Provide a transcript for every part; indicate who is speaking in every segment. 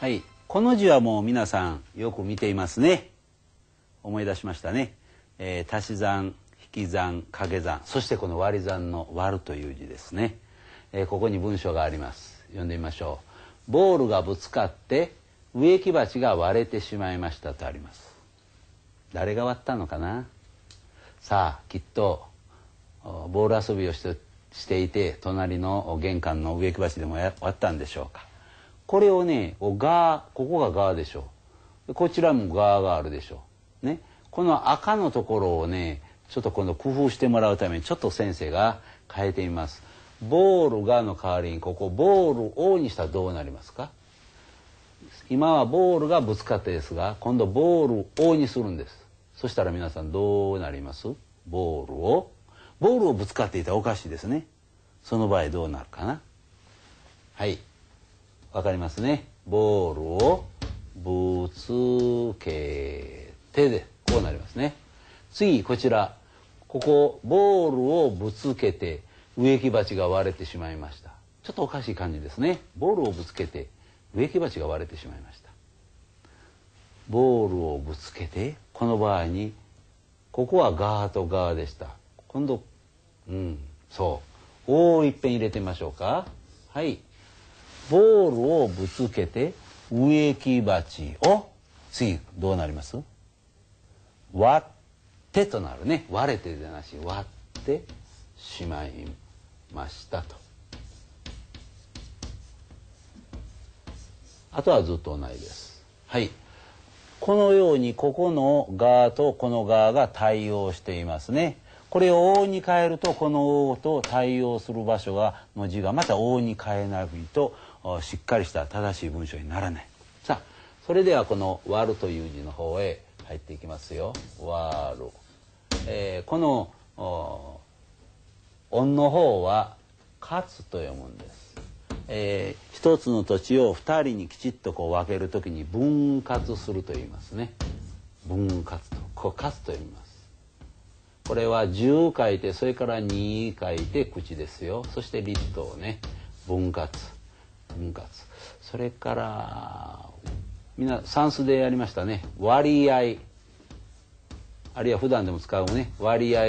Speaker 1: はい、この字はもう皆さんよく見ていますね。思い出しましたね。えー、足し算引き算掛け算そしてこの割り算の割るという字ですね、えー、ここに文章があります読んでみましょうボールがぶつかって植木鉢が割れてしまいましたとあります誰が割ったのかなさあきっとボール遊びをしてしていて隣の玄関の植木鉢でも割ったんでしょうかこれをね、ガー、ここがガーでしょ。こちらもガーがあるでしょ。ね。この赤のところをね、ちょっと今度工夫してもらうためにちょっと先生が変えてみます。ボールがの代わりにここボールをにしたらどうなりますか今はボールがぶつかってですが今度ボールをにするんですそしたら皆さんどうなりますボールをボールをぶつかっていたらおかしいですねその場合どうなるかなはい分かりますねボールをぶつけてでこうなりますね次こちらここボールをぶつけて植木鉢が割れてしまいましたちょっとおかしい感じですねボールをぶつけて植木鉢が割れてしまいましたボールをぶつけてこの場合にここはガーとガーでした今度うんそうおおいっぺん入れてみましょうかはいボールをぶつけて植木鉢を次どうなります割ってとなるね割れてじゃなし割ってしまいましたと。あとはずっと同じです。はい。このようにここの側とこの側が対応していますね。これを「お」に変えるとこの「お」と対応する場所がの字がまた「お」に変えないとしっかりした正しい文章にならない。さあそれではこの「割る」という字の方へ入っていきますよ。わる。えー、この音の方は「勝つ」と読むんです。えー、一つの土地を二人にきちっとこう分ける時に分割すると言いますね。分割と。こうつ」と読みます。これは10書いてそれから2書いて口ですよ。そして立冬ね。分割。分割それからみんな算数でやりましたね割合あるいは普段でも使うね割合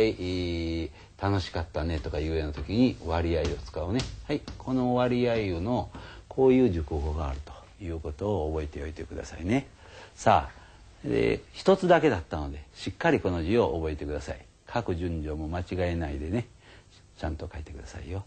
Speaker 1: 楽しかったねとかいうような時に割合を使うねはいこの割合のこういう熟語があるということを覚えておいてくださいねさあ一つだけだったのでしっかりこの字を覚えてください書く順序も間違えないでねちゃんと書いてくださいよ。